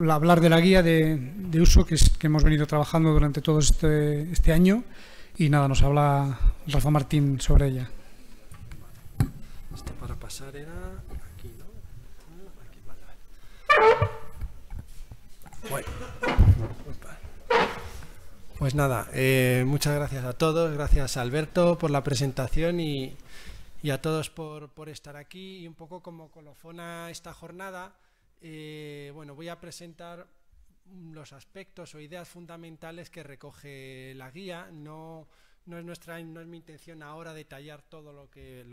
hablar de la guía de, uso que, hemos venido trabajando durante todo este, este, año y nada, nos habla Rafa Martín sobre ella. Pues nada, eh, muchas gracias a todos, gracias a Alberto por la presentación y, a todos por estar aquí y un poco como colofona esta jornada. Eh, bueno, voy a presentar los aspectos o ideas fundamentales que recoge la guía. No, es, mi intención ahora detallar todo lo que,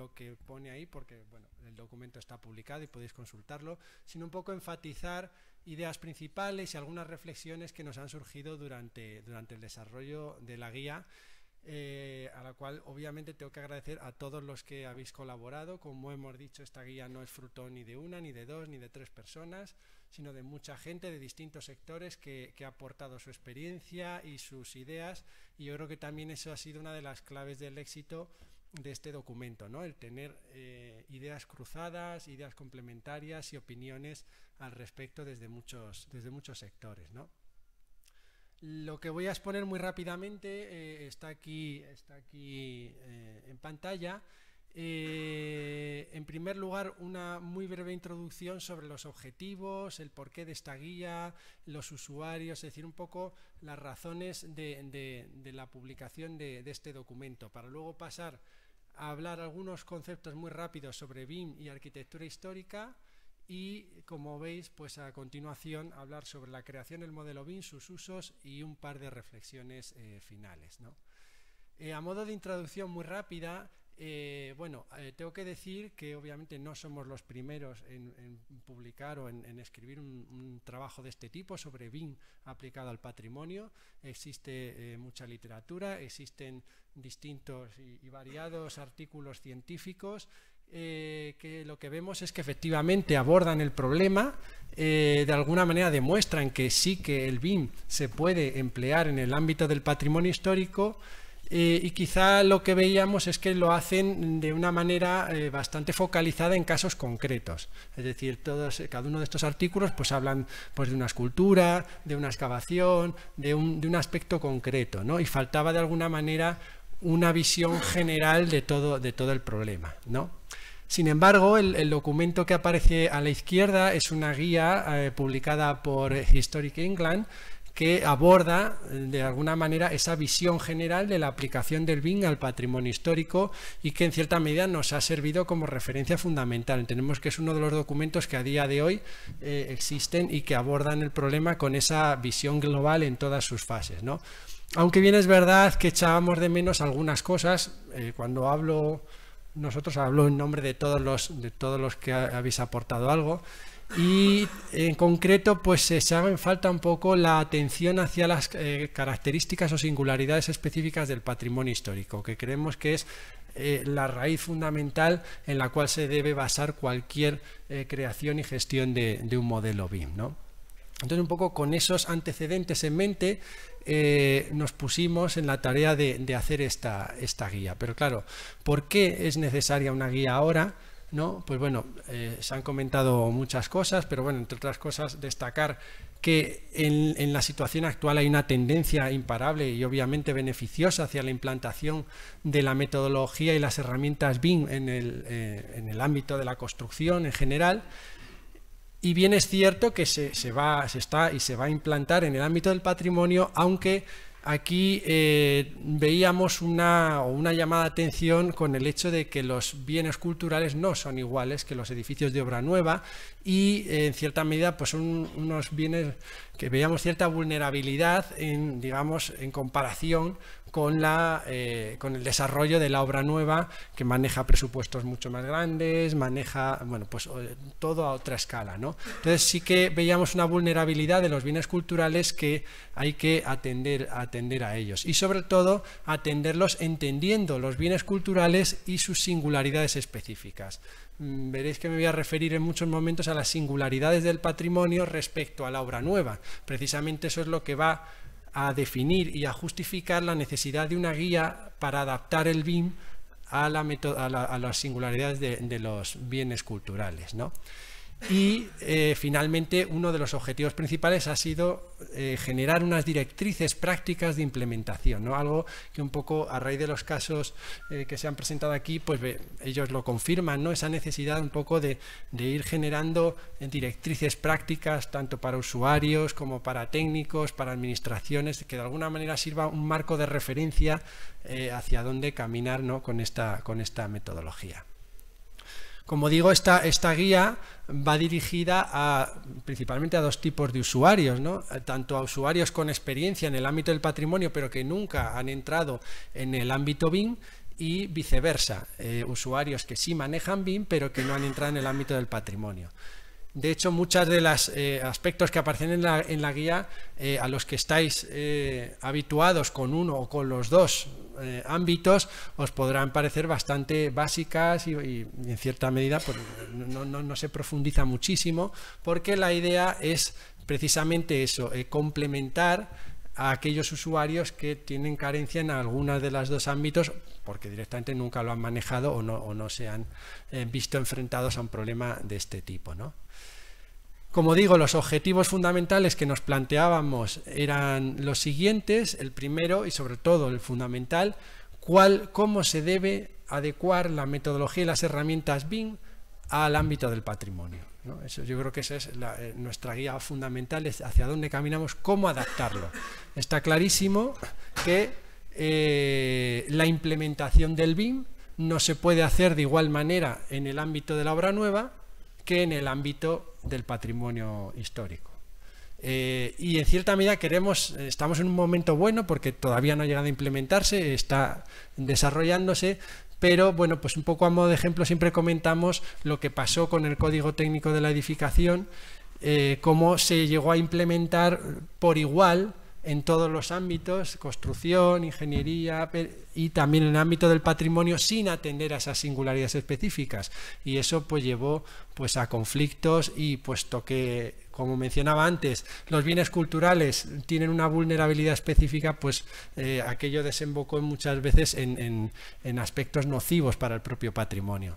pone ahí, porque el documento está publicado y podéis consultarlo, sino un poco enfatizar ideas principales y algunas reflexiones que nos han surgido durante el desarrollo de la guía eh, a la cual obviamente tengo que agradecer a todos los que habéis colaborado. Como hemos dicho, esta guía no es fruto ni de una, ni de dos, ni de tres personas, sino de mucha gente de distintos sectores que, ha aportado su experiencia y sus ideas. Y yo creo que también eso ha sido una de las claves del éxito de este documento, ¿no? El tener eh, ideas cruzadas, ideas complementarias y opiniones al respecto desde muchos, desde muchos sectores, lo que voy a exponer muy rápidamente eh, está aquí, está aquí eh, en pantalla. Eh, en primer lugar, una muy breve introducción sobre los objetivos, el porqué de esta guía, los usuarios, es decir, un poco las razones de, la publicación de, de este documento, para luego pasar a hablar algunos conceptos muy rápidos sobre BIM y arquitectura histórica y como veis pues a continuación hablar sobre la creación del modelo BIM, sus usos y un par de reflexiones eh, finales. Eh, a modo de introducción muy rápida, eh, bueno, tengo que decir que obviamente no somos los primeros en, publicar o en, escribir un, trabajo de este tipo sobre BIM aplicado al patrimonio. Existe mucha literatura, existen distintos y variados artículos científicos eh, que lo que vemos es que efectivamente abordan el problema, eh, de alguna manera demuestran que sí que el BIM se puede emplear en el ámbito del patrimonio histórico eh, y quizá lo que veíamos es que lo hacen de una manera bastante focalizada en casos concretos. Es decir, todos, cada uno de estos artículos pues, hablan pues, de una escultura, de una excavación, de un, aspecto concreto, y faltaba de alguna manera una visión general de todo, de todo el problema. ¿no? Sin embargo, el, documento que aparece a la izquierda es una guía eh, publicada por Historic England que aborda eh, de alguna manera esa visión general de la aplicación del BIM al patrimonio histórico y que en cierta medida nos ha servido como referencia fundamental. Entendemos que es uno de los documentos que a día de hoy eh, existen y que abordan el problema con esa visión global en todas sus fases. ¿no? Aunque bien es verdad que echábamos de menos algunas cosas, cuando hablo nosotros habló en nombre de todos los, de todos los que habéis aportado algo. Y en concreto, pues se sabe falta un poco la atención hacia las eh, características o singularidades específicas del patrimonio histórico, que creemos que es eh, la raíz fundamental en la cual se debe basar cualquier eh, creación y gestión de, de un modelo BIM. Entonces, un poco con esos antecedentes en mente, eh, nos pusimos en la tarea de, hacer esta, esta, guía. Pero claro, ¿por qué es necesaria una guía ahora? ¿No? Pues bueno, eh, se han comentado muchas cosas, pero bueno, entre otras cosas, destacar que en, la situación actual hay una tendencia imparable y obviamente beneficiosa hacia la implantación de la metodología y las herramientas BIM en el, eh, en el ámbito de la construcción en general, y bien es cierto que se, se, va, se está y se va a implantar en el ámbito del patrimonio, aunque aquí eh, veíamos una, llamada de atención con el hecho de que los bienes culturales no son iguales que los edificios de obra nueva y eh, en cierta medida pues son unos bienes que veíamos cierta vulnerabilidad en, digamos, en comparación con, la, eh, con el desarrollo de la obra nueva que maneja presupuestos mucho más grandes, maneja, bueno, pues eh, todo a otra escala, ¿no? Entonces sí que veíamos una vulnerabilidad de los bienes culturales que hay que atender, atender a ellos y sobre todo atenderlos entendiendo los bienes culturales y sus singularidades específicas mm, veréis que me voy a referir en muchos momentos a las singularidades del patrimonio respecto a la obra nueva. Precisamente eso es lo que va a definir y a justificar la necesidad de una guía para adaptar el BIM a, la las singularidades de, de los bienes culturales. ¿no? Y eh, finalmente, uno de los objetivos principales ha sido eh, generar unas directrices prácticas de implementación, ¿no? algo que un poco a raíz de los casos eh, que se han presentado aquí, pues ellos lo confirman, ¿no? esa necesidad un poco de, ir generando directrices prácticas tanto para usuarios como para técnicos, para administraciones, que de alguna manera sirva un marco de referencia hacia dónde caminar con esta metodología. Como digo, esta, esta guía va dirigida principalmente a dos tipos de usuarios, tanto a usuarios con experiencia en el ámbito del patrimonio, pero que nunca han entrado en el ámbito BIM, y viceversa, eh, usuarios que sí manejan BIM, pero que no han entrado en el ámbito del patrimonio. De hecho, muchos de los eh, aspectos que aparecen en la, guía, eh, a los que estáis habituados con uno o con los dos eh, ámbitos os podrán parecer bastante básicas y, en cierta medida pues, no, se profundiza muchísimo porque la idea es precisamente eso, eh, complementar a aquellos usuarios que tienen carencia en alguna de las dos ámbitos porque directamente nunca lo han manejado o no, o no se han eh, visto enfrentados a un problema de este tipo. ¿no? Como digo, los objetivos fundamentales que nos planteábamos eran los siguientes. El primero y sobre todo el fundamental, cuál, cómo se debe adecuar la metodología y las herramientas BIM al ámbito del patrimonio. Eso, yo creo que esa es eh, nuestra guía fundamental, es hacia dónde caminamos, cómo adaptarlo. Está clarísimo que eh, la implementación del BIM no se puede hacer de igual manera en el ámbito de la obra nueva que en el ámbito del patrimonio histórico. Eh, y en cierta medida queremos, estamos en un momento bueno porque todavía no ha llegado a implementarse, está desarrollándose, pero bueno, pues un poco a modo de ejemplo siempre comentamos lo que pasó con el Código Técnico de la Edificación, eh, cómo se llegó a implementar por igual en todos los ámbitos, construcción, ingeniería y también en el ámbito del patrimonio sin atender a esas singularidades específicas y eso pues llevó pues a conflictos y puesto que como mencionaba antes, los bienes culturales tienen una vulnerabilidad específica, pues eh, aquello desembocó muchas veces en, en aspectos nocivos para el propio patrimonio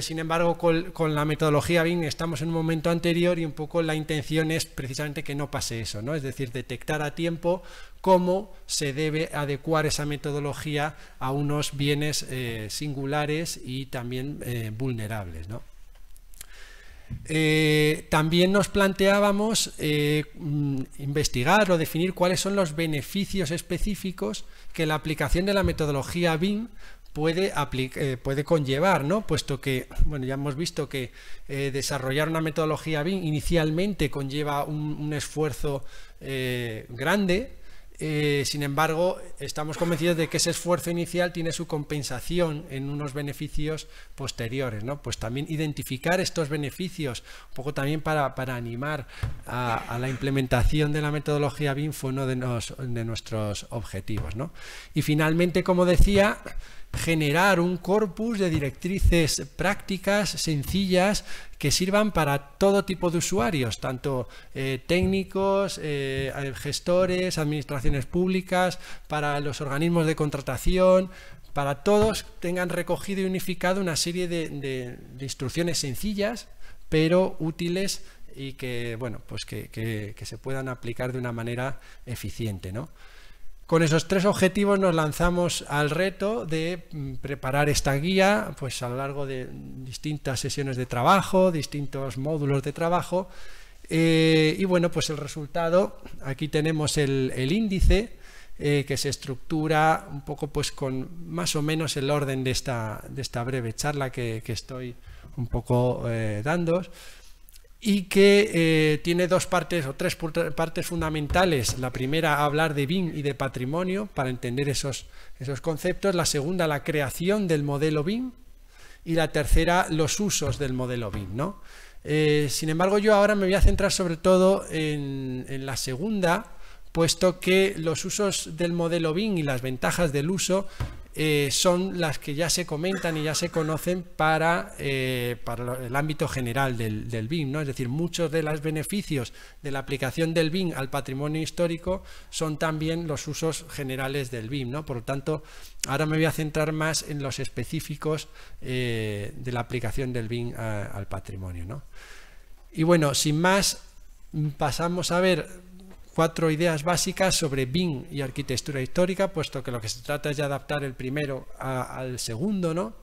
sin embargo, con, la metodología BIM estamos en un momento anterior y un poco la intención es precisamente que no pase eso, ¿no? Es decir, detectar a tiempo cómo se debe adecuar esa metodología a unos bienes eh, singulares y también eh, vulnerables, eh, también nos planteábamos mm, investigar o definir cuáles son los beneficios específicos que la aplicación de la metodología BIM puede, eh, puede conllevar, ¿no? Puesto que, bueno, ya hemos visto que eh, desarrollar una metodología BIM inicialmente conlleva un, esfuerzo eh, grande. sin embargo, estamos convencidos de que ese esfuerzo inicial tiene su compensación en unos beneficios posteriores, ¿no? Pues también identificar estos beneficios, un poco también para, para animar a, la implementación de la metodología BIM fue uno de, nuestros objetivos, Y finalmente, como decía, generar un corpus de directrices prácticas, sencillas, que sirvan para todo tipo de usuarios, tanto eh, técnicos, eh, gestores, administraciones públicas, para los organismos de contratación, para todos tengan recogido y unificado una serie de, instrucciones sencillas, pero útiles y que, bueno, pues que se puedan aplicar de una manera eficiente. ¿no? Con esos tres objetivos nos lanzamos al reto de mm, preparar esta guía pues a lo largo de distintas sesiones de trabajo, distintos módulos de trabajo. Eh, y bueno, pues el resultado, aquí tenemos el, índice eh, que se estructura un poco pues con más o menos el orden de esta, de esta breve charla que, estoy un poco eh, dando y que eh, tiene dos partes o tres partes fundamentales. La primera, hablar de BIM y de patrimonio para entender esos, esos conceptos. La segunda, la creación del modelo BIM. Y la tercera, los usos del modelo BIM. ¿no? Eh, sin embargo, yo ahora me voy a centrar sobre todo en, en la segunda, puesto que los usos del modelo BIM y las ventajas del uso eh, son las que ya se comentan y ya se conocen para, eh, para el ámbito general del, BIM. Es decir, muchos de los beneficios de la aplicación del BIM al patrimonio histórico son también los usos generales del BIM. Por lo tanto, ahora me voy a centrar más en los específicos eh, de la aplicación del BIM al patrimonio. Y bueno, sin más, pasamos a ver cuatro ideas básicas sobre BIM y arquitectura histórica, puesto que lo que se trata es de adaptar el primero al segundo, ¿no?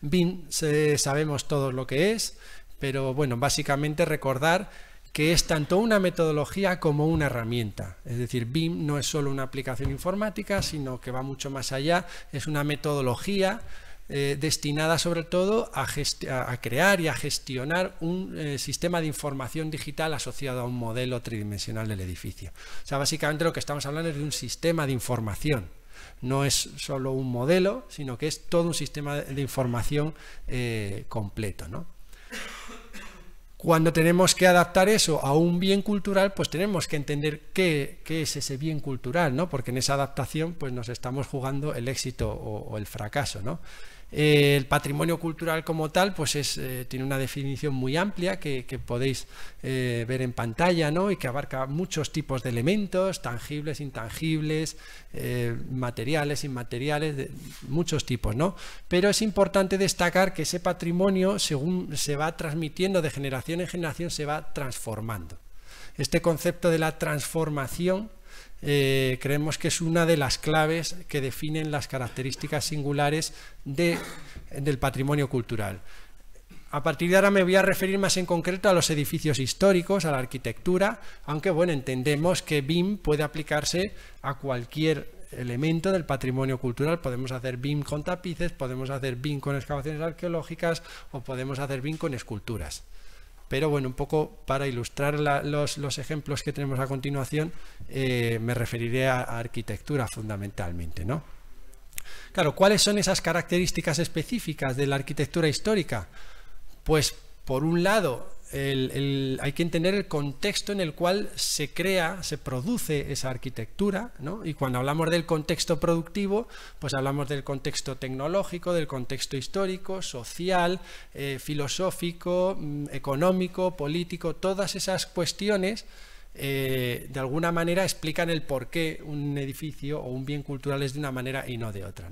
BIM sabemos todos lo que es, pero bueno, básicamente recordar que es tanto una metodología como una herramienta. Es decir, BIM no es solo una aplicación informática, sino que va mucho más allá, es una metodología eh, destinada sobre todo a, a, crear y a gestionar un eh, sistema de información digital asociado a un modelo tridimensional del edificio. O sea, básicamente lo que estamos hablando es de un sistema de información. No es solo un modelo, sino que es todo un sistema de información eh, completo. Cuando tenemos que adaptar eso a un bien cultural, pues tenemos que entender qué, es ese bien cultural, ¿no? Porque en esa adaptación, pues nos estamos jugando el éxito o, o el fracaso, ¿no? Eh, el patrimonio cultural como tal, pues es, eh, tiene una definición muy amplia que, podéis eh, ver en pantalla, ¿no? Y que abarca muchos tipos de elementos, tangibles, intangibles, materiales, inmateriales, de muchos tipos, ¿no? Pero es importante destacar que ese patrimonio, según se va transmitiendo de generación en generación, se va transformando. Este concepto de la transformación eh, creemos que es una de las claves que definen las características singulares del patrimonio cultural. A partir de ahora me voy a referir más en concreto a los edificios históricos, a la arquitectura, aunque bueno, entendemos que BIM puede aplicarse a cualquier elemento del patrimonio cultural. Podemos hacer BIM con tapices, podemos hacer BIM con excavaciones arqueológicas o podemos hacer BIM con esculturas pero bueno, un poco para ilustrar los, ejemplos que tenemos a continuación, eh, me referiré a, arquitectura fundamentalmente, ¿no? Claro, ¿cuáles son esas características específicas de la arquitectura histórica? Pues por un lado, hay que entender el contexto en el cual se crea, se produce esa arquitectura, ¿no? y cuando hablamos del contexto productivo, pues hablamos del contexto tecnológico, del contexto histórico, social, eh, filosófico, mm, económico, político, todas esas cuestiones eh, de alguna manera explican el por qué un edificio o un bien cultural es de una manera y no de otra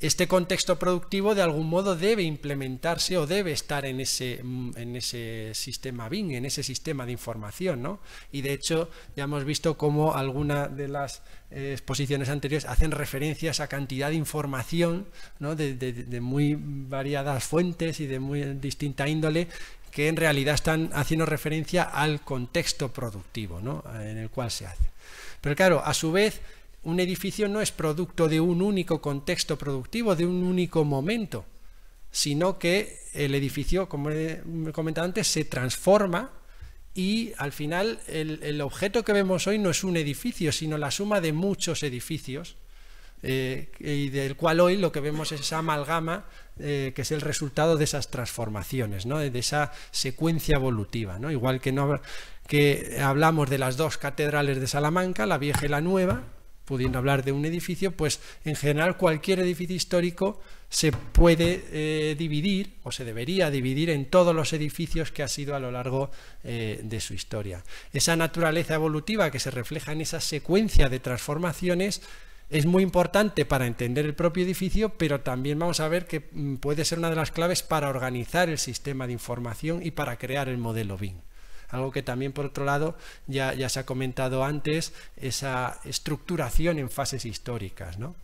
este contexto productivo de algún modo debe implementarse o debe estar en ese, mm, en ese sistema Bing, en ese sistema de información. ¿no? Y de hecho ya hemos visto cómo algunas de las eh, exposiciones anteriores hacen referencias a cantidad de información ¿no? de, muy variadas fuentes y de muy distinta índole que en realidad están haciendo referencia al contexto productivo ¿no? en el cual se hace. Pero claro, a su vez, un edificio no es producto de un único contexto productivo, de un único momento, sino que el edificio, como he comentado antes, se transforma y al final el, objeto que vemos hoy no es un edificio, sino la suma de muchos edificios. Eh, y del cual hoy lo que vemos es esa amalgama eh, que es el resultado de esas transformaciones, de esa secuencia evolutiva. ¿no? Igual que, que hablamos de las dos catedrales de Salamanca, la vieja y la nueva, pudiendo hablar de un edificio, pues en general cualquier edificio histórico se puede eh, dividir o se debería dividir en todos los edificios que ha sido a lo largo eh, de su historia. Esa naturaleza evolutiva que se refleja en esa secuencia de transformaciones es muy importante para entender el propio edificio, pero también vamos a ver que mm, puede ser una de las claves para organizar el sistema de información y para crear el modelo BIM. Algo que también, por otro lado, ya, se ha comentado antes, esa estructuración en fases históricas, ¿no?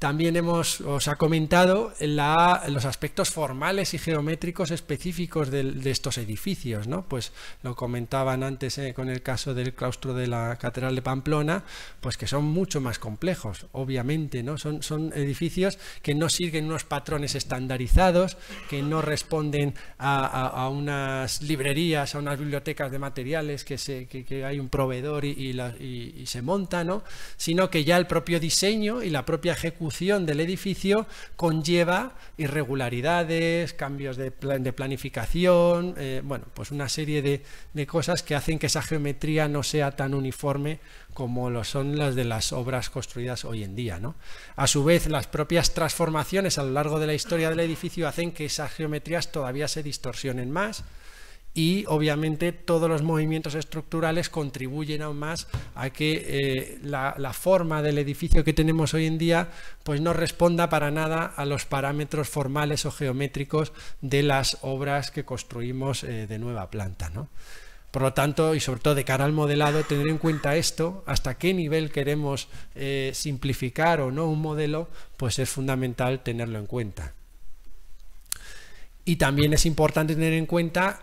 También hemos, os ha comentado los aspectos formales y geométricos específicos de, estos edificios, ¿no? Pues lo comentaban antes eh, con el caso del claustro de la Catedral de Pamplona, pues que son mucho más complejos, obviamente, ¿no? Son, son edificios que no siguen unos patrones estandarizados, que no responden a, unas librerías, a unas bibliotecas de materiales que, se, que, hay un proveedor y, se monta, ¿no? Sino que ya el propio diseño y la propia ejecución del edificio conlleva irregularidades, cambios de, planificación, eh, bueno, pues una serie de, cosas que hacen que esa geometría no sea tan uniforme como lo son las de las obras construidas hoy en día. ¿no? A su vez, las propias transformaciones a lo largo de la historia del edificio hacen que esas geometrías todavía se distorsionen más y obviamente todos los movimientos estructurales contribuyen aún más a que eh, la, forma del edificio que tenemos hoy en día pues no responda para nada a los parámetros formales o geométricos de las obras que construimos eh, de nueva planta. Por lo tanto, y sobre todo de cara al modelado, tener en cuenta esto, hasta qué nivel queremos eh, simplificar o no un modelo, pues es fundamental tenerlo en cuenta. Y también es importante tener en cuenta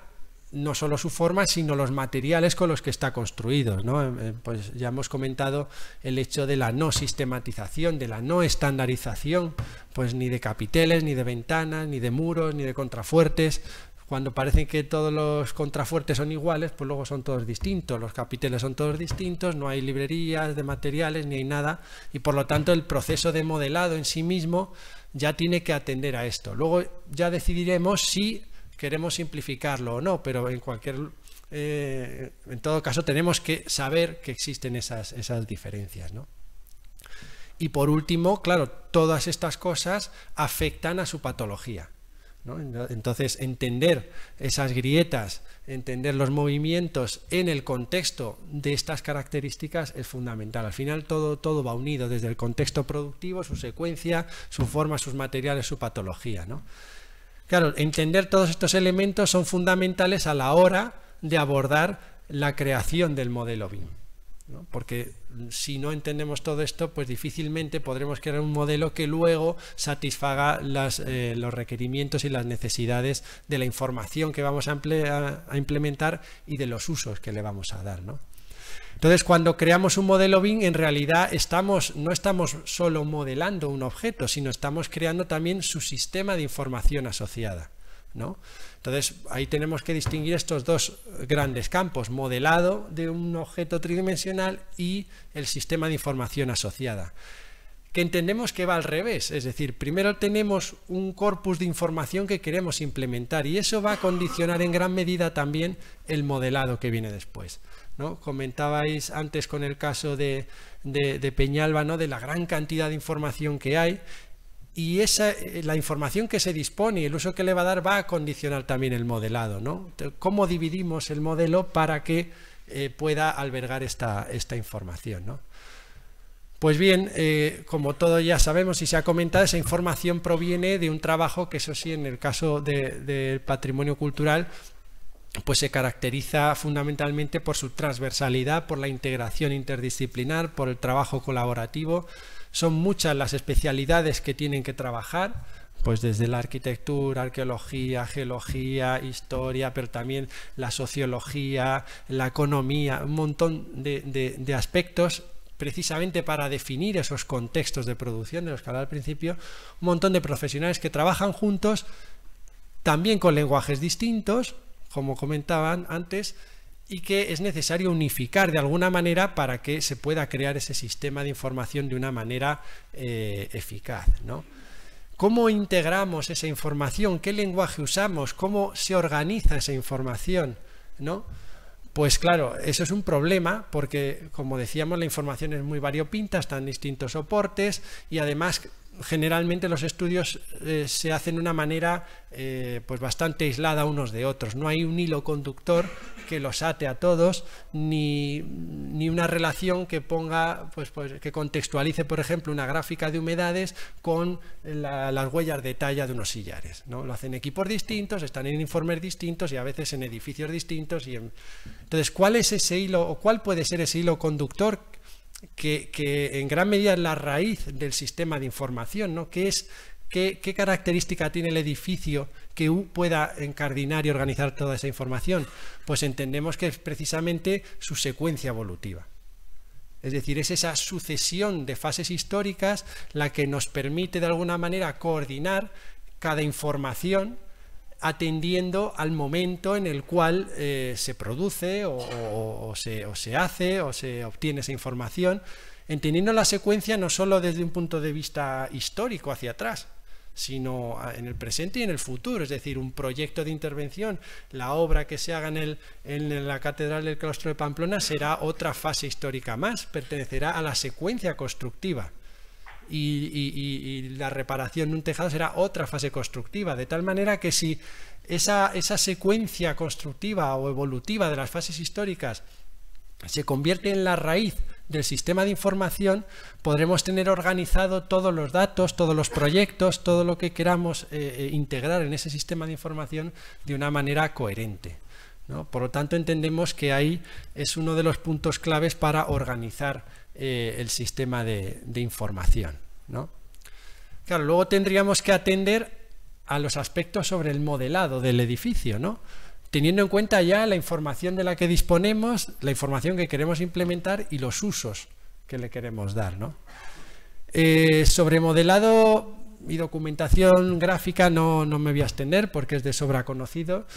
no solo su forma, sino los materiales con los que está construido. ¿no? Eh, eh, pues ya hemos comentado el hecho de la no sistematización, de la no estandarización, pues ni de capiteles, ni de ventanas, ni de muros, ni de contrafuertes. Cuando parecen que todos los contrafuertes son iguales, pues luego son todos distintos, los capiteles son todos distintos, no hay librerías de materiales, ni hay nada, y por lo tanto el proceso de modelado en sí mismo ya tiene que atender a esto. Luego ya decidiremos si queremos simplificarlo o no, pero en cualquier eh, en todo caso tenemos que saber que existen esas, esas diferencias. ¿no? Y por último, claro, todas estas cosas afectan a su patología. Entonces, entender esas grietas, entender los movimientos en el contexto de estas características es fundamental. Al final todo, todo va unido, desde el contexto productivo, su secuencia, su forma, sus materiales, su patología. ¿no? Claro, entender todos estos elementos son fundamentales a la hora de abordar la creación del modelo BIM. ¿no? Porque si no entendemos todo esto, pues difícilmente podremos crear un modelo que luego satisfaga eh, los requerimientos y las necesidades de la información que vamos a, a, implementar y de los usos que le vamos a dar. ¿no? Entonces, cuando creamos un modelo BIM, en realidad no estamos solo modelando un objeto, sino estamos creando también su sistema de información asociada. Entonces, ahí tenemos que distinguir estos dos grandes campos, modelado de un objeto tridimensional y el sistema de información asociada que entendemos que va al revés, es decir, primero tenemos un corpus de información que queremos implementar y eso va a condicionar en gran medida también el modelado que viene después. ¿no? Comentabais antes con el caso de, Peñalba, ¿no? de la gran cantidad de información que hay y esa, eh, la información que se dispone y el uso que le va a dar va a condicionar también el modelado. ¿no? ¿Cómo dividimos el modelo para que eh, pueda albergar esta, esta información? Pues bien, eh, como todos ya sabemos y se ha comentado, esa información proviene de un trabajo que, eso sí, en el caso del de patrimonio cultural, pues se caracteriza fundamentalmente por su transversalidad, por la integración interdisciplinar, por el trabajo colaborativo. Son muchas las especialidades que tienen que trabajar, pues desde la arquitectura, arqueología, geología, historia, pero también la sociología, la economía, un montón de, de aspectos precisamente para definir esos contextos de producción de los que hablaba al principio, un montón de profesionales que trabajan juntos, también con lenguajes distintos, como comentaban antes, y que es necesario unificar de alguna manera para que se pueda crear ese sistema de información de una manera eh, eficaz. ¿no? ¿Cómo integramos esa información? ¿Qué lenguaje usamos? ¿Cómo se organiza esa información? ¿No? Pues claro, eso es un problema porque, como decíamos, la información es muy variopinta, están distintos soportes y además generalmente los estudios eh, se hacen de una manera eh, pues bastante aislada unos de otros. No hay un hilo conductor que los ate a todos, ni, ni una relación que ponga, pues, pues, que contextualice, por ejemplo, una gráfica de humedades con las huellas de talla de unos sillares. ¿no? Lo hacen equipos distintos, están en informes distintos y a veces en edificios distintos. Y Entonces, ¿cuál es ese hilo o cuál puede ser ese hilo conductor que, en gran medida es la raíz del sistema de información, ¿no? ¿Qué, es, qué característica tiene el edificio que pueda encardinar y organizar toda esa información? Pues entendemos que es precisamente su secuencia evolutiva. Es decir, es esa sucesión de fases históricas la que nos permite de alguna manera coordinar cada información atendiendo al momento en el cual eh, se produce o, se, o, se, hace o se obtiene esa información, entendiendo la secuencia no solo desde un punto de vista histórico hacia atrás, sino ah, en el presente y en el futuro, es decir, un proyecto de intervención, la obra que se haga en, el, en la Catedral del Claustro de Pamplona será otra fase histórica más, pertenecerá a la secuencia constructiva y, la reparación de un tejado será otra fase constructiva, de tal manera que si esa, secuencia constructiva o evolutiva de las fases históricas se convierte en la raíz del sistema de información, podremos tener organizado todos los datos, todos los proyectos, todo lo que queramos eh, eh, integrar en ese sistema de información de una manera coherente. Por lo tanto, entendemos que ahí es uno de los puntos claves para organizar eh, el sistema de, información. ¿no? Claro, luego tendríamos que atender a los aspectos sobre el modelado del edificio, ¿no? teniendo en cuenta ya la información de la que disponemos, la información que queremos implementar y los usos que le queremos dar. ¿no? Eh, sobre modelado y documentación gráfica no, no, me voy a extender porque es de sobra conocido,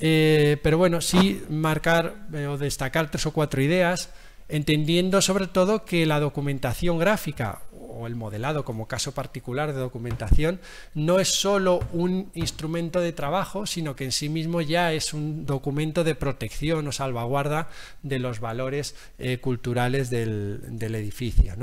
eh, pero bueno, sí marcar o destacar tres o cuatro ideas entendiendo sobre todo que la documentación gráfica o el modelado como caso particular de documentación no es solo un instrumento de trabajo, sino que en sí mismo ya es un documento de protección o salvaguarda de los valores eh, culturales del, edificio.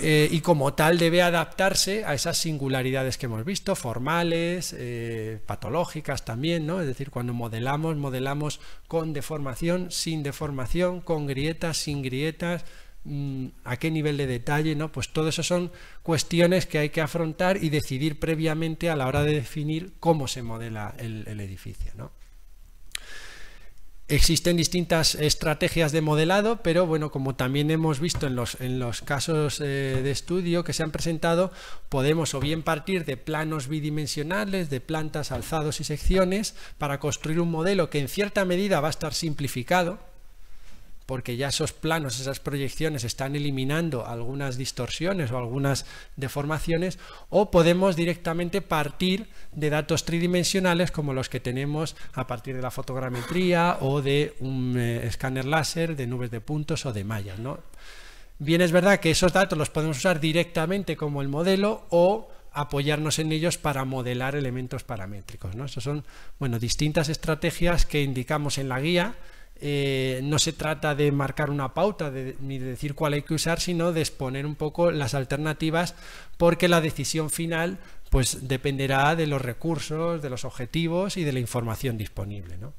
Eh, y como tal debe adaptarse a esas singularidades que hemos visto, formales, eh, patológicas también, ¿no? Es decir, cuando modelamos, modelamos con deformación, sin deformación, con grietas, sin grietas, mm, a qué nivel de detalle, ¿no? Pues todo eso son cuestiones que hay que afrontar y decidir previamente a la hora de definir cómo se modela el, el edificio, ¿no? Existen distintas estrategias de modelado, pero bueno, como también hemos visto en los, en los casos eh, de estudio que se han presentado, podemos o bien partir de planos bidimensionales, de plantas, alzados y secciones, para construir un modelo que en cierta medida va a estar simplificado, porque ya esos planos, esas proyecciones están eliminando algunas distorsiones o algunas deformaciones, o podemos directamente partir de datos tridimensionales como los que tenemos a partir de la fotogrametría o de un eh, escáner láser, de nubes de puntos o de mallas. Bien es verdad que esos datos los podemos usar directamente como el modelo o apoyarnos en ellos para modelar elementos paramétricos. ¿no? son bueno, distintas estrategias que indicamos en la guía eh, no se trata de marcar una pauta ni de decir cuál hay que usar, sino de exponer un poco las alternativas porque la decisión final pues dependerá de los recursos, de los objetivos y de la información disponible. ¿no?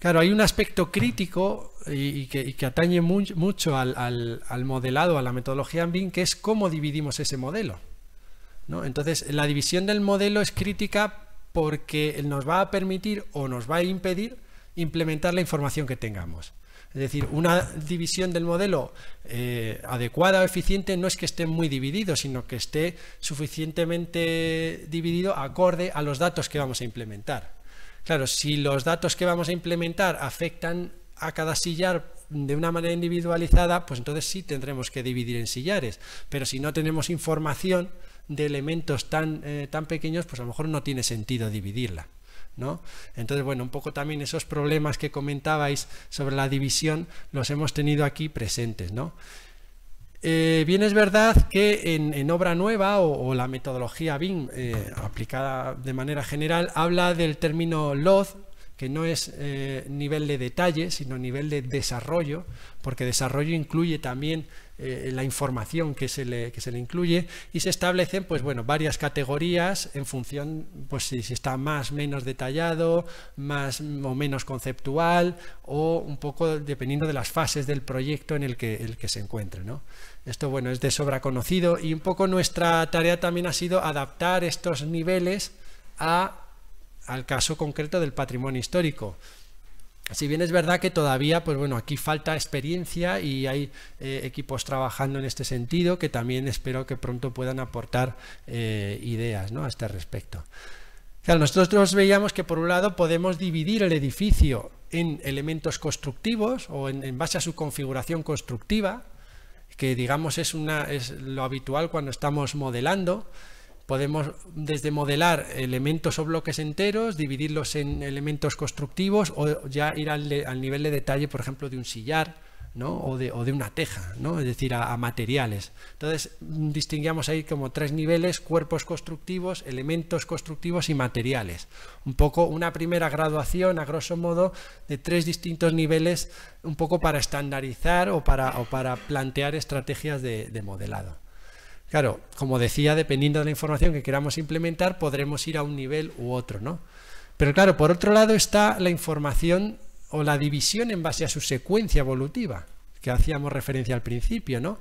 Claro, hay un aspecto crítico y, que, atañe mucho al, modelado, a la metodología BIM, que es cómo dividimos ese modelo. ¿no? Entonces, la división del modelo es crítica porque nos va a permitir o nos va a impedir implementar la información que tengamos. Es decir, una división del modelo eh, adecuada o eficiente no es que esté muy dividido, sino que esté suficientemente dividido acorde a los datos que vamos a implementar. Claro, si los datos que vamos a implementar afectan a cada sillar de una manera individualizada, pues entonces sí tendremos que dividir en sillares. Pero si no tenemos información de elementos tan, eh, tan pequeños, pues a lo mejor no tiene sentido dividirla. Entonces, bueno, un poco también esos problemas que comentabais sobre la división los hemos tenido aquí presentes, eh, bien es verdad que en, obra nueva o, la metodología BIM eh, aplicada de manera general habla del término LOD, que no es eh, nivel de detalle, sino nivel de desarrollo, porque desarrollo incluye también eh, la información que se, le, que se le incluye y se establecen pues, bueno, varias categorías en función pues, si, si está más menos detallado, más o menos conceptual o un poco dependiendo de las fases del proyecto en el que, el que se encuentre. ¿no? Esto bueno, es de sobra conocido y un poco nuestra tarea también ha sido adaptar estos niveles a, al caso concreto del patrimonio histórico. Si bien es verdad que todavía, pues bueno, aquí falta experiencia y hay eh, equipos trabajando en este sentido que también espero que pronto puedan aportar eh, ideas ¿no? a este respecto. nosotros veíamos que por un lado podemos dividir el edificio en elementos constructivos o en, en base a su configuración constructiva, que digamos es, una, es lo habitual cuando estamos modelando. Podemos desde modelar elementos o bloques enteros, dividirlos en elementos constructivos o ya ir al, al nivel de detalle, por ejemplo, de un sillar ¿no? o, de, o, de, una teja, ¿no? es decir, a, materiales. Entonces, mm, distinguíamos ahí como tres niveles, cuerpos constructivos, elementos constructivos y materiales. Un poco una primera graduación, a grosso modo, de tres distintos niveles, un poco para estandarizar o para, o para plantear estrategias de modelado. Claro, como decía, dependiendo de la información que queramos implementar, podremos ir a un nivel u otro, ¿no? Pero claro, por otro lado está la información o la división en base a su secuencia evolutiva, que hacíamos referencia al principio, ¿no?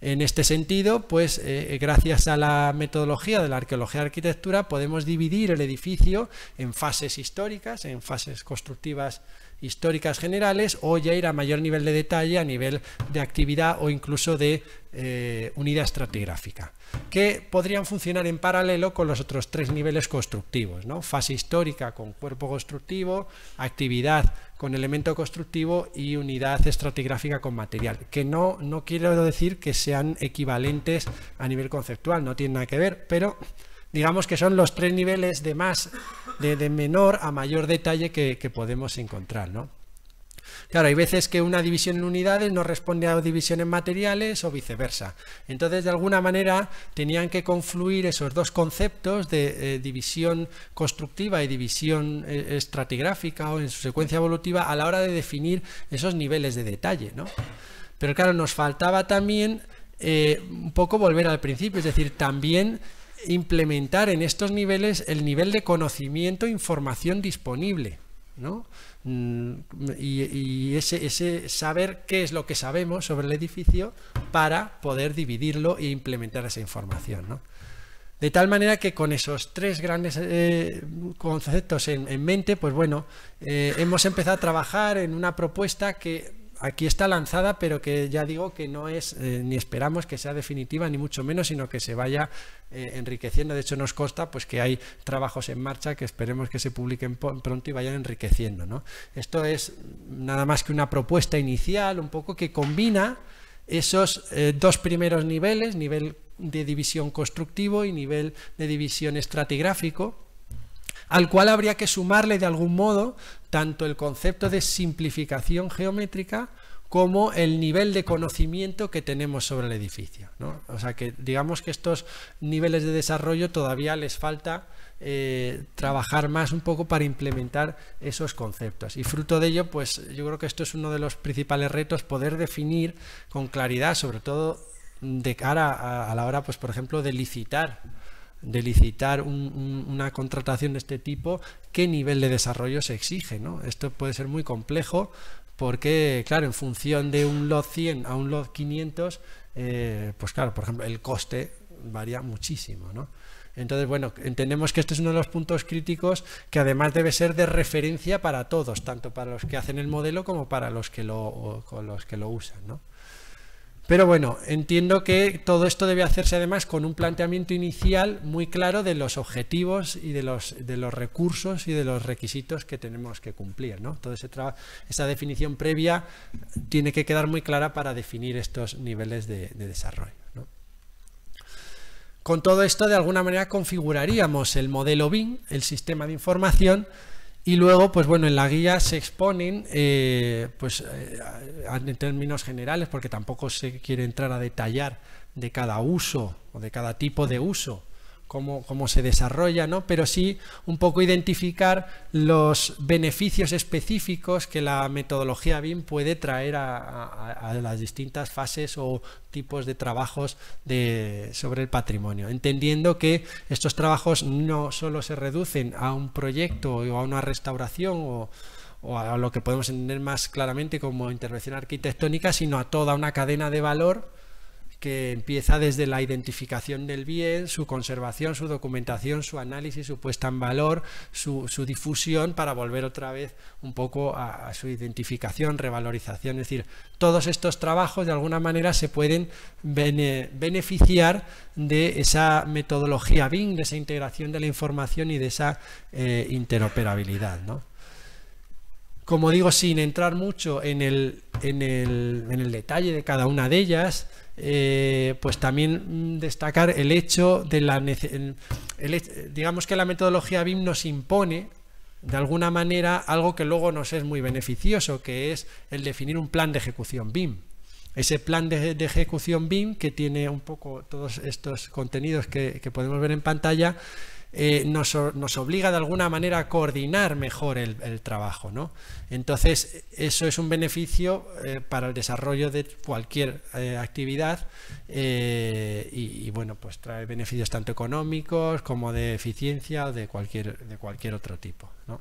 En este sentido, pues eh, eh, gracias a la metodología de la arqueología y arquitectura podemos dividir el edificio en fases históricas, en fases constructivas históricas generales o ya ir a mayor nivel de detalle, a nivel de actividad o incluso de eh, unidad estratigráfica, que podrían funcionar en paralelo con los otros tres niveles constructivos, ¿no? fase histórica con cuerpo constructivo, actividad con elemento constructivo y unidad estratigráfica con material, que no, no quiero decir que sean equivalentes a nivel conceptual, no tienen nada que ver, pero digamos que son los tres niveles de más, de, menor a mayor detalle que, que podemos encontrar, ¿no? Claro, hay veces que una división en unidades no responde a divisiones materiales o viceversa. Entonces, de alguna manera, tenían que confluir esos dos conceptos de eh, división constructiva y división eh, estratigráfica o en su secuencia evolutiva a la hora de definir esos niveles de detalle. ¿no? Pero claro, nos faltaba también eh, un poco volver al principio, es decir, también implementar en estos niveles el nivel de conocimiento e información disponible. Mm, y, ese, saber qué es lo que sabemos sobre el edificio para poder dividirlo e implementar esa información. De tal manera que con esos tres grandes eh, conceptos en, mente, pues bueno, eh, hemos empezado a trabajar en una propuesta que aquí está lanzada, pero que ya digo que no es, eh, ni esperamos que sea definitiva, ni mucho menos, sino que se vaya eh, enriqueciendo. De hecho, nos consta pues, que hay trabajos en marcha que esperemos que se publiquen pronto y vayan enriqueciendo. Esto es nada más que una propuesta inicial, un poco que combina esos eh, dos primeros niveles, nivel de división constructivo y nivel de división estratigráfico, al cual habría que sumarle de algún modo tanto el concepto de simplificación geométrica como el nivel de conocimiento que tenemos sobre el edificio. ¿no? O sea que digamos que estos niveles de desarrollo todavía les falta eh, trabajar más un poco para implementar esos conceptos. Y fruto de ello, pues yo creo que esto es uno de los principales retos, poder definir con claridad, sobre todo de cara a, a la hora, pues por ejemplo, de licitar de licitar una contratación de este tipo, qué nivel de desarrollo se exige. ¿no? Esto puede ser muy complejo porque, claro, en función de un lot 100 a un lot 500, eh, pues claro, por ejemplo, el coste varía muchísimo. ¿no? Entonces, bueno, entendemos que este es uno de los puntos críticos que además debe ser de referencia para todos, tanto para los que hacen el modelo como para los que lo, los que lo usan. ¿no? Pero bueno, entiendo que todo esto debe hacerse además con un planteamiento inicial muy claro de los objetivos y de los, recursos y de los requisitos que tenemos que cumplir. ¿no? Toda esa definición previa tiene que quedar muy clara para definir estos niveles de, desarrollo. Con todo esto, de alguna manera, configuraríamos el modelo BIM, el sistema de información, y luego, pues bueno, en la guía se exponen, eh, pues eh, en términos generales, porque tampoco se quiere entrar a detallar de cada uso o de cada tipo de uso cómo, se desarrolla, ¿no? pero sí un poco identificar los beneficios específicos que la metodología BIM puede traer a, las distintas fases o tipos de trabajos sobre el patrimonio, entendiendo que estos trabajos no solo se reducen a un proyecto o a una restauración o a lo que podemos entender más claramente como intervención arquitectónica, sino a toda una cadena de valor que empieza desde la identificación del bien, su conservación, su documentación, su análisis, su puesta en valor, su, difusión, para volver otra vez un poco a, su identificación, revalorización. Es decir, todos estos trabajos de alguna manera se pueden beneficiar de esa metodología BIM, de esa integración de la información y de esa eh, interoperabilidad. como digo, sin entrar mucho en, el, en el, detalle de cada una de ellas, eh, pues también destacar el hecho de la digamos que la metodología BIM nos impone de alguna manera algo que luego nos es muy beneficioso, que es el definir un plan de ejecución BIM. Ese plan de, ejecución BIM que tiene un poco todos estos contenidos que podemos ver en pantalla, eh, nos, obliga de alguna manera a coordinar mejor el, trabajo. ¿no? Entonces, eso es un beneficio eh, para el desarrollo de cualquier eh, actividad y, bueno, pues trae beneficios tanto económicos como de eficiencia o de cualquier, de cualquier otro tipo. ¿no?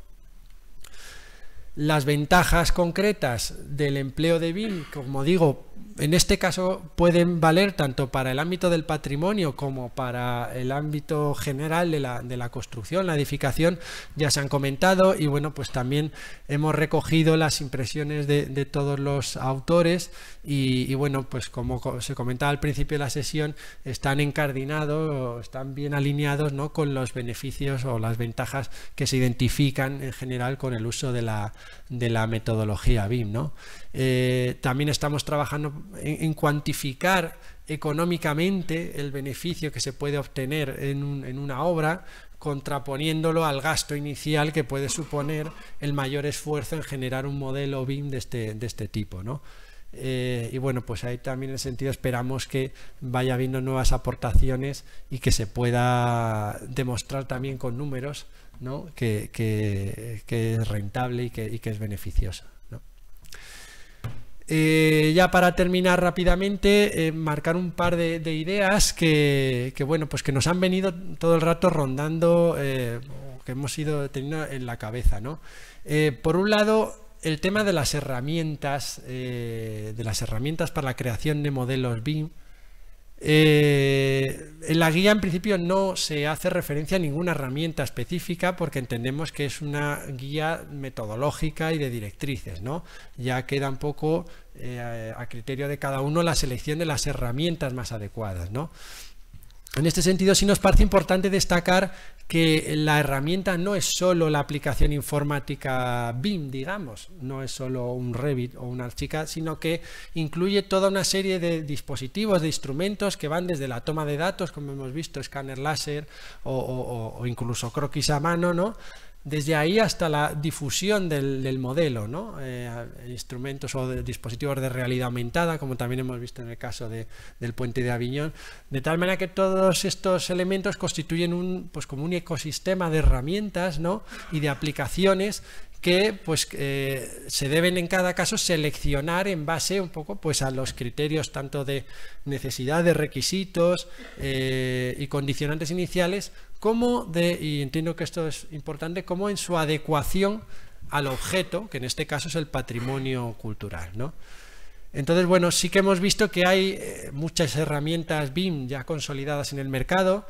las ventajas concretas del empleo de BIM, como digo, en este caso pueden valer tanto para el ámbito del patrimonio como para el ámbito general de la, construcción, la edificación, ya se han comentado y bueno, pues también hemos recogido las impresiones de, de todos los autores y, bueno, pues como se comentaba al principio de la sesión, están encardinados, están bien alineados ¿no? con los beneficios o las ventajas que se identifican en general con el uso de la, de la metodología BIM. Eh, también estamos trabajando en, cuantificar económicamente el beneficio que se puede obtener en, una obra contraponiéndolo al gasto inicial que puede suponer el mayor esfuerzo en generar un modelo BIM este, de este, tipo. Eh, y bueno, pues ahí también en el sentido esperamos que vaya habiendo nuevas aportaciones y que se pueda demostrar también con números ¿no? que, es rentable y que, es beneficioso. Eh, ya para terminar rápidamente, eh, marcar un par de, ideas que, bueno, pues que nos han venido todo el rato rondando, que hemos ido teniendo en la cabeza, ¿no? por un lado, el tema de las herramientas, eh, de las herramientas para la creación de modelos BIM, eh, en la guía en principio no se hace referencia a ninguna herramienta específica porque entendemos que es una guía metodológica y de directrices, ¿no? Ya queda un poco eh, a criterio de cada uno la selección de las herramientas más adecuadas, ¿no? En este sentido, sí nos parece importante destacar que la herramienta no es solo la aplicación informática BIM, digamos, no es solo un Revit o una Archica, sino que incluye toda una serie de dispositivos, de instrumentos que van desde la toma de datos, como hemos visto, escáner láser o, o incluso croquis a mano, ¿no? desde ahí hasta la difusión del, modelo, ¿no? Eh, instrumentos o dispositivos de realidad aumentada, como también hemos visto en el caso de, del puente de Aviñón, de tal manera que todos estos elementos constituyen un, pues como un ecosistema de herramientas y de aplicaciones que pues, eh, se deben en cada caso seleccionar en base un poco pues, a los criterios tanto de necesidad, de requisitos eh, y condicionantes iniciales, como de, y entiendo que esto es importante, como en su adecuación al objeto, que en este caso es el patrimonio cultural. ¿no? Entonces, bueno, sí que hemos visto que hay eh, muchas herramientas BIM ya consolidadas en el mercado,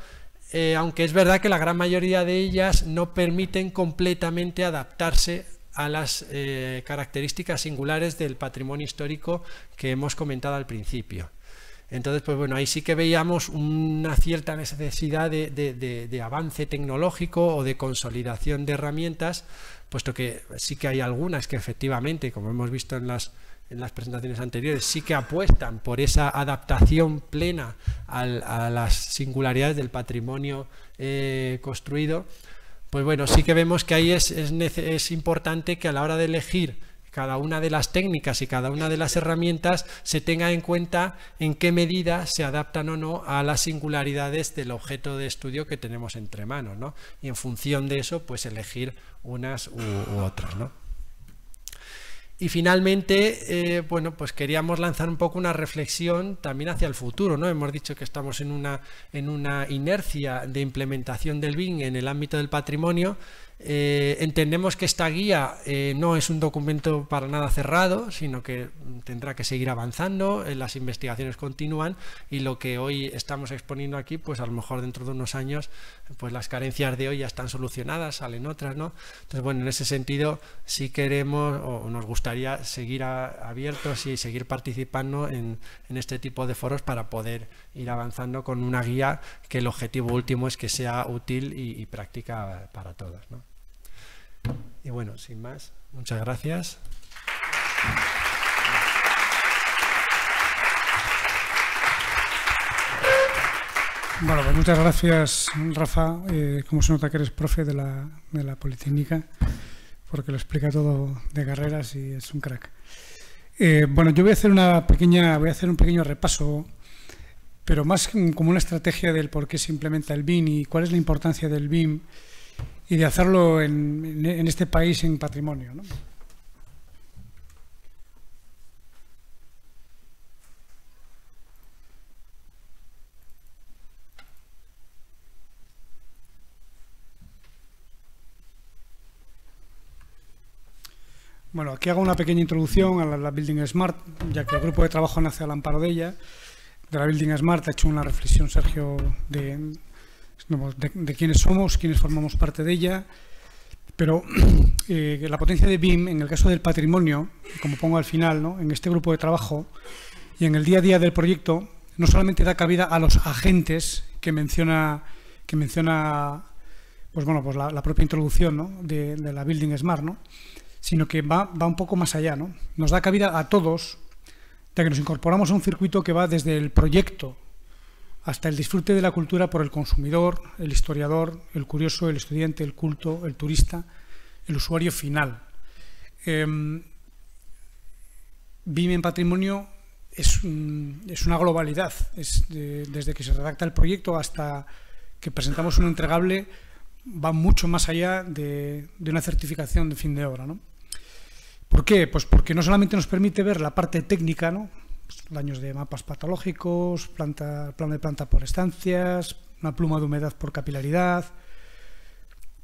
eh, aunque es verdad que la gran mayoría de ellas no permiten completamente adaptarse a las eh, características singulares del patrimonio histórico que hemos comentado al principio. Entonces, pues bueno, ahí sí que veíamos una cierta necesidad de, avance tecnológico o de consolidación de herramientas, puesto que sí que hay algunas que efectivamente, como hemos visto en las en las presentaciones anteriores, sí que apuestan por esa adaptación plena a las singularidades del patrimonio eh, construido, pues bueno, sí que vemos que ahí es, importante que a la hora de elegir cada una de las técnicas y cada una de las herramientas se tenga en cuenta en qué medida se adaptan o no a las singularidades del objeto de estudio que tenemos entre manos, ¿no? Y en función de eso, pues elegir unas u, u otras, ¿no? Y finalmente, eh, bueno, pues queríamos lanzar un poco una reflexión también hacia el futuro, ¿no? Hemos dicho que estamos en una, en una inercia de implementación del BIM en el ámbito del patrimonio eh, entendemos que esta guía eh, no es un documento para nada cerrado, sino que tendrá que seguir avanzando, eh, las investigaciones continúan y lo que hoy estamos exponiendo aquí, pues a lo mejor dentro de unos años, pues las carencias de hoy ya están solucionadas, salen otras, ¿no? Entonces, bueno, en ese sentido, sí queremos o nos gustaría seguir abiertos y seguir participando en, este tipo de foros para poder ir avanzando con una guía que el objetivo último es que sea útil y, y práctica para todos. ¿no? Y bueno, sin más, muchas gracias. Bueno, pues muchas gracias, Rafa. Eh, como se nota que eres profe de la, de la Politécnica, porque lo explica todo de carreras y es un crack. Eh, bueno, yo voy a hacer una pequeña, voy a hacer un pequeño repaso, pero más como una estrategia del por qué se implementa el BIM y cuál es la importancia del BIM y de hacerlo en, este país en patrimonio. ¿no? Bueno, aquí hago una pequeña introducción a la, la, Building Smart, ya que el grupo de trabajo nace al amparo de ella. De la Building Smart ha hecho una reflexión, Sergio, de, pues, de, quiénes somos, quiénes formamos parte de ella, pero eh, la potencia de BIM, en el caso del patrimonio, como pongo al final, ¿no? en este grupo de trabajo y en el día a día del proyecto, no solamente da cabida a los agentes que menciona, que menciona pues bueno, pues la, propia introducción de, la Building Smart, ¿no? sino que va, va un poco más allá. ¿no? Nos da cabida a todos, ya que nos incorporamos a un circuito que va desde el proyecto hasta el disfrute de la cultura por el consumidor, el historiador, el curioso, el estudiante, el culto, el turista, el usuario final. Eh, en patrimonio es, una globalidad, es desde que se redacta el proyecto hasta que presentamos un entregable va mucho más allá de, una certificación de fin de obra. ¿no? ¿Por qué? Pues porque no solamente nos permite ver la parte técnica, ¿no? daños de mapas patológicos, planta, plano de planta por estancias, una pluma de humedad por capilaridad.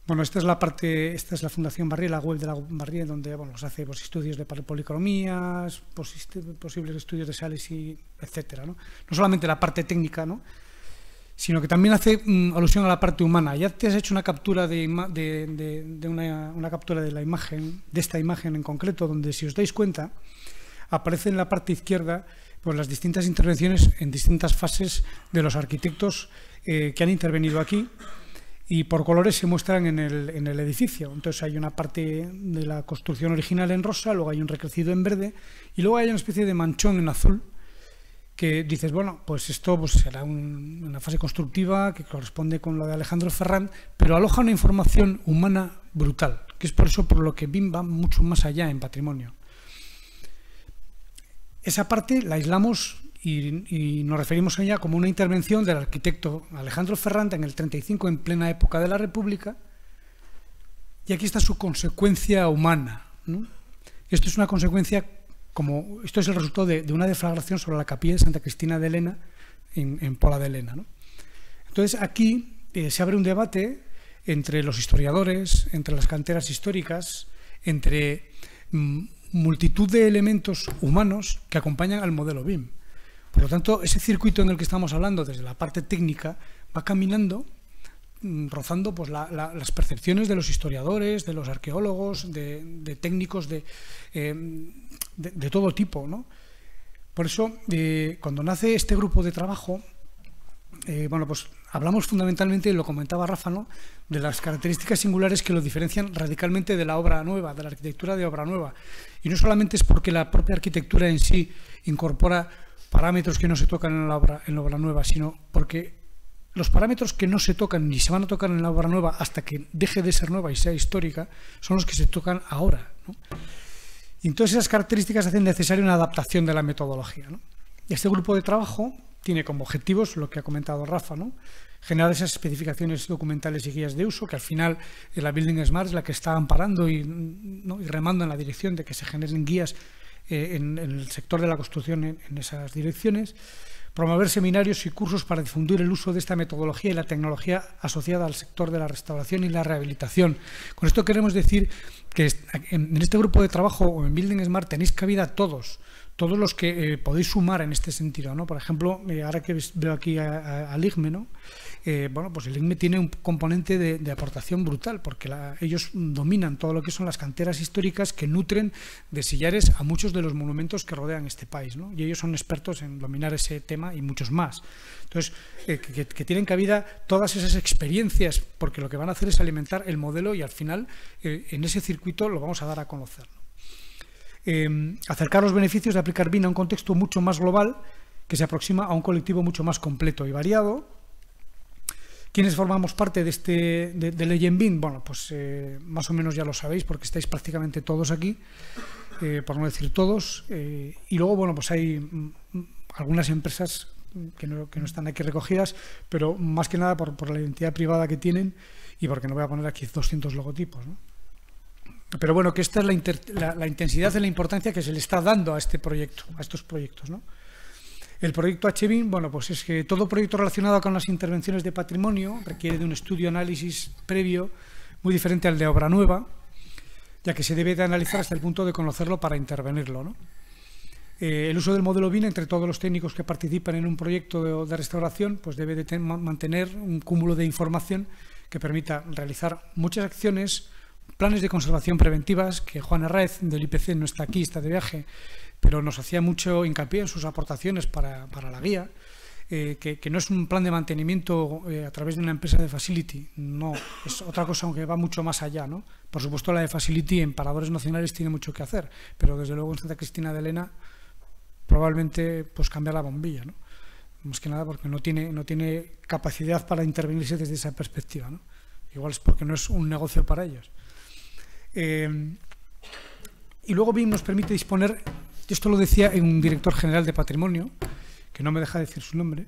Bueno, esta es la parte, esta es la Fundación Barrié, la web de la Barrié, donde bueno, se hace pues, estudios de policromías, posibles estudios de sales, y etcétera. ¿no? ¿no? solamente la parte técnica, ¿no? sino que también hace mm, alusión a la parte humana. Ya te has hecho una captura de, una, captura de la imagen, de esta imagen en concreto, donde si os dais cuenta, aparece en la parte izquierda por pues, las distintas intervenciones en distintas fases de los arquitectos eh, que han intervenido aquí y por colores se muestran en el, en el, edificio. Entonces hay una parte de la construcción original en rosa, luego hay un recrecido en verde y luego hay una especie de manchón en azul que dices, bueno, pues esto pues, será una fase constructiva que corresponde con la de Alejandro Ferrán, pero aloja una información humana brutal, que es por eso por lo que BIM va mucho más allá en patrimonio. Esa parte la aislamos y, nos referimos a ella como una intervención del arquitecto Alejandro Ferrante en el 35, en plena época de la República, y aquí está su consecuencia humana. Esto es una consecuencia, como esto es el resultado de, una deflagración sobre la capilla de Santa Cristina de Elena, en, Pola de Elena. Entonces aquí eh, se abre un debate entre los historiadores, entre las canteras históricas, entre mm, multitud de elementos humanos que acompañan al modelo BIM. Por lo tanto, ese circuito en el que estamos hablando, desde la parte técnica, va caminando mm, rozando pues, las percepciones de los historiadores, de los arqueólogos, de, técnicos eh, de, de, todo tipo. Por eso, eh, cuando nace este grupo de trabajo, eh, bueno, pues hablamos fundamentalmente, lo comentaba Rafa, de las características singulares que lo diferencian radicalmente de la obra nueva, de la arquitectura de obra nueva. Y no solamente es porque la propia arquitectura en sí incorpora parámetros que no se tocan en la obra, en la obra nueva, sino porque los parámetros que no se tocan ni se van a tocar en la obra nueva hasta que deje de ser nueva y sea histórica son los que se tocan ahora. Y entonces esas características hacen necesaria una adaptación de la metodología. Este grupo de trabajo tiene como objetivos lo que ha comentado Rafa, ¿no? generar esas especificaciones documentales y guías de uso, que al final eh, la Building Smart es la que está amparando y, remando en la dirección de que se generen guías eh, en, el sector de la construcción en, esas direcciones promover seminarios y cursos para difundir el uso de esta metodología y la tecnología asociada al sector de la restauración y la rehabilitación. Con esto queremos decir que en este grupo de trabajo o en Building Smart tenéis cabida todos, todos los que eh, podéis sumar en este sentido. Por ejemplo, ahora que veo aquí al IGME, ¿no? Eh, bueno, pues el INME tiene un componente de, aportación brutal, porque ellos dominan todo lo que son las canteras históricas que nutren de sillares a muchos de los monumentos que rodean este país, ¿no? Y ellos son expertos en dominar ese tema y muchos más. Entonces, eh, que, tienen cabida todas esas experiencias, porque lo que van a hacer es alimentar el modelo y al final eh, en ese circuito lo vamos a dar a conocer. Em, acercar los beneficios de aplicar BIN a un contexto mucho más global que se aproxima a un colectivo mucho más completo y variado, ¿Quiénes formamos parte de este de, Legend Bueno, pues eh, más o menos ya lo sabéis porque estáis prácticamente todos aquí, eh, por no decir todos. Eh, y luego, bueno, pues hay mm, mm, algunas empresas que no, que no, están aquí recogidas, pero más que nada por, la identidad privada que tienen y porque no voy a poner aquí 200 logotipos. ¿no? Pero bueno, que esta es la, la intensidad y la importancia que se le está dando a este proyecto, a estos proyectos. ¿no? El proyecto HBIN, bueno, pues es que todo proyecto relacionado con las intervenciones de patrimonio requiere de un estudio análisis previo muy diferente al de obra nueva, ya que se debe de analizar hasta el punto de conocerlo para intervenirlo. Eh, el uso del modelo BIN entre todos los técnicos que participan en un proyecto de, de restauración pues debe de mantener un cúmulo de información que permita realizar muchas acciones planes de conservación preventivas, que Juan Arraez del IPC no está aquí, está de viaje, pero nos hacía mucho hincapié en sus aportaciones para, la guía, eh, que, no es un plan de mantenimiento eh, a través de una empresa de facility, no, es otra cosa aunque va mucho más allá. ¿no? Por supuesto la de facility en paradores nacionales tiene mucho que hacer, pero desde luego en Santa Cristina de Elena probablemente pues cambia la bombilla, ¿no? más que nada porque no tiene, no tiene capacidad para intervenirse desde esa perspectiva. ¿no? Igual es porque no es un negocio para ellos. Em, y luego BIM nos permite disponer, esto lo decía un director general de patrimonio, que no me deja decir su nombre,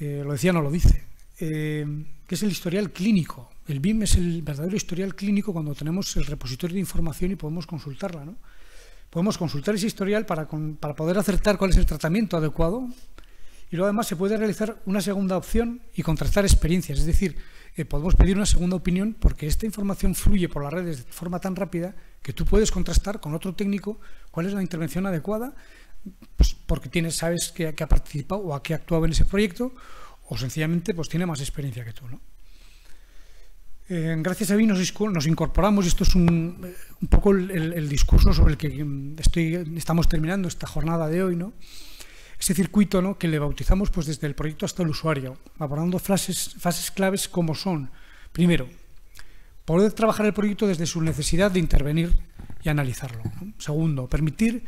eh, lo decía, no lo dice, em, que es el historial clínico. El BIM es el verdadero historial clínico cuando tenemos el repositorio de información y podemos consultarla. Podemos consultar ese historial para, poder acertar cuál es el tratamiento adecuado y luego además se puede realizar una segunda opción y contrastar experiencias. Es decir, eh, podemos pedir una segunda opinión porque esta información fluye por las redes de forma tan rápida que tú puedes contrastar con otro técnico cuál es la intervención adecuada, pues porque tienes, sabes que, ha participado o a qué ha actuado en ese proyecto, o sencillamente pues tiene más experiencia que tú. ¿no? Eh, gracias a mí nos, incorporamos, esto es un, eh, un poco el, discurso sobre el que mm, estoy, estamos terminando esta jornada de hoy, ¿no? ese circuito que le bautizamos pues, desde el proyecto hasta el usuario, abordando fases claves como son, primero, poder trabajar el proyecto desde su necesidad de intervenir y analizarlo. Segundo, permitir,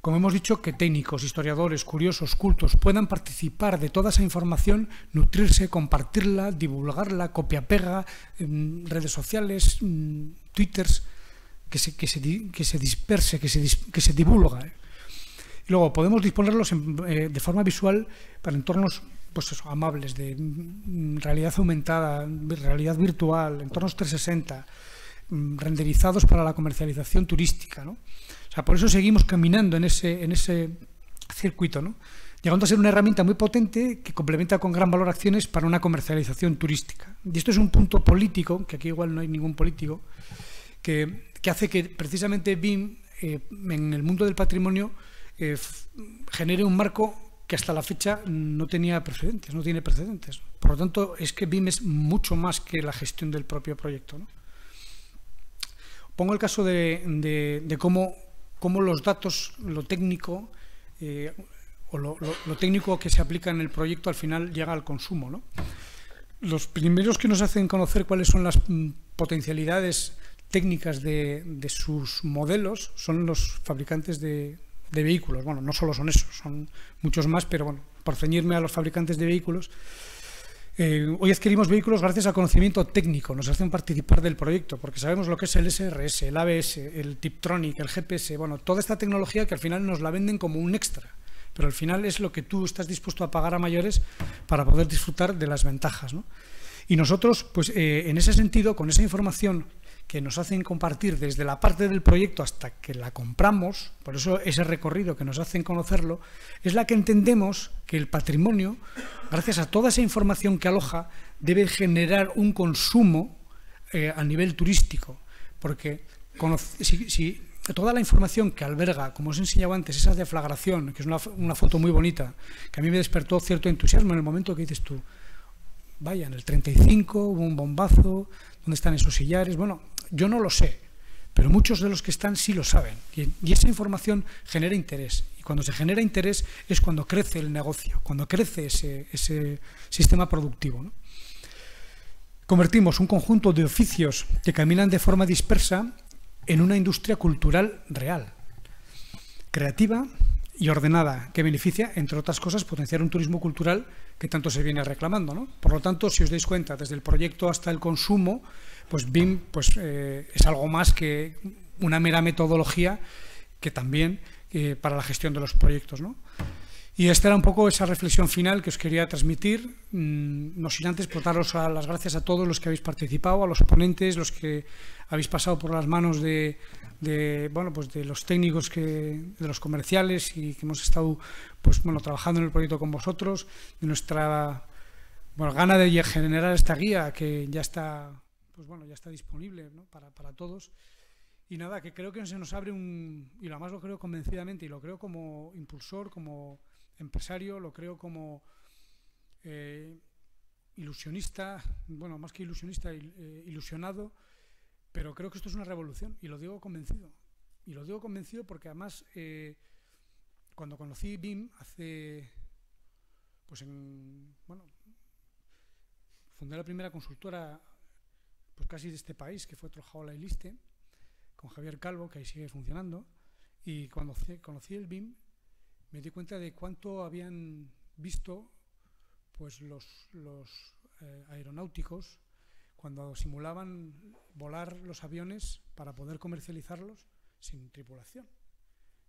como hemos dicho, que técnicos, historiadores, curiosos, cultos puedan participar de toda esa información, nutrirse, compartirla, divulgarla, copia-pega, redes sociales, mm, twitters, que se, que se, que se disperse, que se, que se divulga. ¿eh? luego podemos disponerlos eh, de forma visual para entornos pues amables, de mm, realidad aumentada, realidad virtual, entornos 360, mm, renderizados para la comercialización turística. ¿no? sea, por eso seguimos caminando en ese, en ese circuito, ¿no? llegando a ser una herramienta muy potente que complementa con gran valor acciones para una comercialización turística. Y esto es un punto político, que aquí igual no hay ningún político, que, hace que precisamente BIM eh, en el mundo del patrimonio eh, genere un marco que hasta la fecha no tenía precedentes, no tiene precedentes. Por lo tanto, es que BIM es mucho más que la gestión del propio proyecto. Pongo el caso de, cómo, los datos, lo técnico, eh, o lo, técnico que se aplica en el proyecto al final llega al consumo. Los primeros que nos hacen conocer cuáles son las mm, potencialidades técnicas de sus modelos son los fabricantes de, de vehículos. Bueno, no solo son esos, son muchos más, pero bueno, por ceñirme a los fabricantes de vehículos, eh, hoy adquirimos vehículos gracias al conocimiento técnico, nos hacen participar del proyecto, porque sabemos lo que es el SRS, el ABS, el Tiptronic, el GPS, bueno, toda esta tecnología que al final nos la venden como un extra, pero al final es lo que tú estás dispuesto a pagar a mayores para poder disfrutar de las ventajas. ¿no? Y nosotros, pues eh, en ese sentido, con esa información que nos hacen compartir desde la parte del proyecto hasta que la compramos, por eso ese recorrido que nos hacen conocerlo, es la que entendemos que el patrimonio, gracias a toda esa información que aloja, debe generar un consumo eh, a nivel turístico, porque si, toda la información que alberga, como os he enseñado antes, esa deflagración, que es una, una, foto muy bonita, que a mí me despertó cierto entusiasmo en el momento que dices tú, vaya, en el 35 hubo un bombazo, ¿dónde están esos sillares? Bueno, yo no lo sé, pero muchos de los que están sí lo saben. Y, esa información genera interés. Y cuando se genera interés es cuando crece el negocio, cuando crece ese, sistema productivo. Convertimos un conjunto de oficios que caminan de forma dispersa en una industria cultural real, creativa y ordenada, que beneficia, entre otras cosas, potenciar un turismo cultural que tanto se viene reclamando. Por lo tanto, si os dais cuenta, desde el proyecto hasta el consumo, pues BIM pues, eh, es algo más que una mera metodología que también eh, para la gestión de los proyectos. ¿no? Y esta era un poco esa reflexión final que os quería transmitir, mm, no sin antes pues, las gracias a todos los que habéis participado, a los ponentes, los que habéis pasado por las manos de, bueno, pues de los técnicos de los comerciales y que hemos estado pues, bueno, trabajando en el proyecto con vosotros, de nuestra gana de generar esta guía que ya está pues bueno, ya está disponible para, todos. Y nada, que creo que se nos abre un, y lo más lo creo convencidamente, y lo creo como impulsor, como empresario, lo creo como eh, ilusionista, bueno, más que ilusionista, eh, ilusionado, pero creo que esto es una revolución, y lo digo convencido. Y lo digo convencido porque además, eh, cuando conocí BIM hace, pues en, bueno, fundé la primera consultora casi de este país, que fue Trojaola la Liste, con Javier Calvo, que ahí sigue funcionando, y cuando conocí el BIM me di cuenta de cuánto habían visto pues los, eh, aeronáuticos cuando simulaban volar los aviones para poder comercializarlos sin tripulación.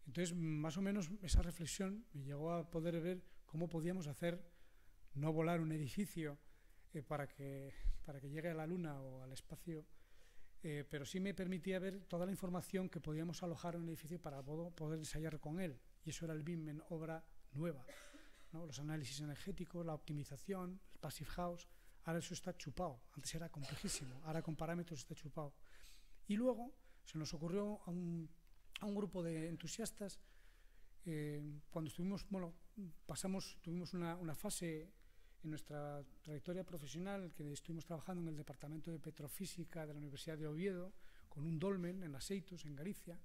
Entonces, más o menos esa reflexión me llegó a poder ver cómo podíamos hacer no volar un edificio eh, para, que, para que llegue a la Luna o al espacio, eh, pero sí me permitía ver toda la información que podíamos alojar en un edificio para poder ensayar con él. Y eso era el BIM en obra nueva. Los análisis energéticos, la optimización, el passive house. Ahora eso está chupado. Antes era complejísimo. Ahora con parámetros está chupado. Y luego se nos ocurrió a un, a un grupo de entusiastas, eh, cuando estuvimos, bueno, pasamos, tuvimos una, una fase en nuestra trayectoria profesional, que estuvimos trabajando en el Departamento de Petrofísica de la Universidad de Oviedo, con un dolmen en Aceitos, en Galicia,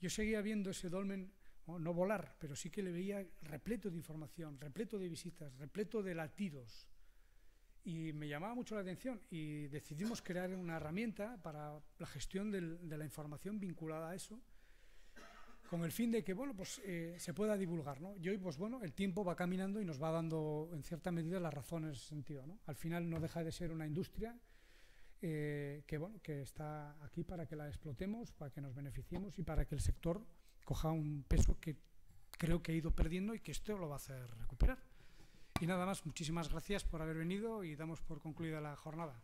yo seguía viendo ese dolmen, no volar, pero sí que le veía repleto de información, repleto de visitas, repleto de latidos. Y me llamaba mucho la atención y decidimos crear una herramienta para la gestión de la información vinculada a eso con el fin de que bueno, pues, eh, se pueda divulgar. ¿no? Y hoy pues, bueno, el tiempo va caminando y nos va dando en cierta medida las razones en ese sentido. ¿no? Al final no deja de ser una industria eh, que, bueno, que está aquí para que la explotemos, para que nos beneficiemos y para que el sector coja un peso que creo que ha ido perdiendo y que esto lo va a hacer recuperar. Y nada más, muchísimas gracias por haber venido y damos por concluida la jornada.